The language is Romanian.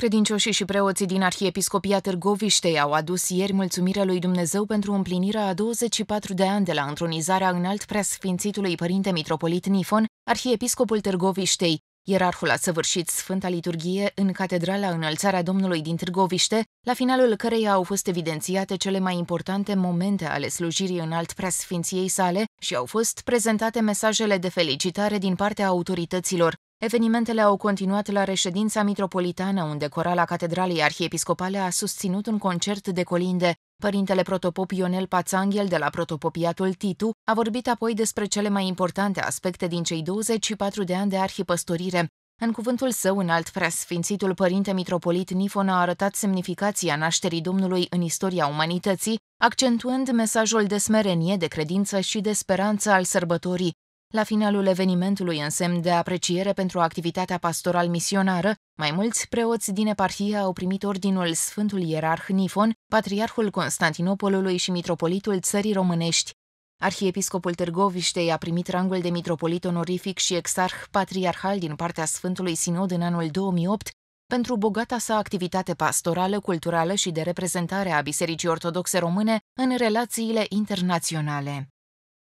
Credincioșii și preoții din Arhiepiscopia Târgoviștei au adus ieri mulțumirea lui Dumnezeu pentru împlinirea a 24 de ani de la întronizarea înalt preasfințitului Părinte Mitropolit Nifon, Arhiepiscopul Târgoviștei. Ierarhul a săvârșit Sfânta Liturghie în Catedrala Înălțarea Domnului din Târgoviște, la finalul căreia au fost evidențiate cele mai importante momente ale slujirii înalt preasfinției sale și au fost prezentate mesajele de felicitare din partea autorităților, Evenimentele au continuat la reședința mitropolitană, unde corala Catedralei Arhiepiscopale a susținut un concert de colinde. Părintele protopop Ionel Pațanghel de la protopopiatul Titu a vorbit apoi despre cele mai importante aspecte din cei 24 de ani de arhipăstorire. În cuvântul său, în alt preasfințitul părinte mitropolit Nifon a arătat semnificația nașterii Domnului în istoria umanității, accentuând mesajul de smerenie, de credință și de speranță al sărbătorii, la finalul evenimentului, în semn de apreciere pentru activitatea pastoral-misionară, mai mulți preoți din eparhie au primit ordinul Sfântul Ierarh Nifon, Patriarhul Constantinopolului și Mitropolitul Țării Românești. Arhiepiscopul Târgoviștei a primit rangul de mitropolit onorific și exarh patriarhal din partea Sfântului Sinod în anul 2008 pentru bogata sa activitate pastorală, culturală și de reprezentare a Bisericii Ortodoxe Române în relațiile internaționale.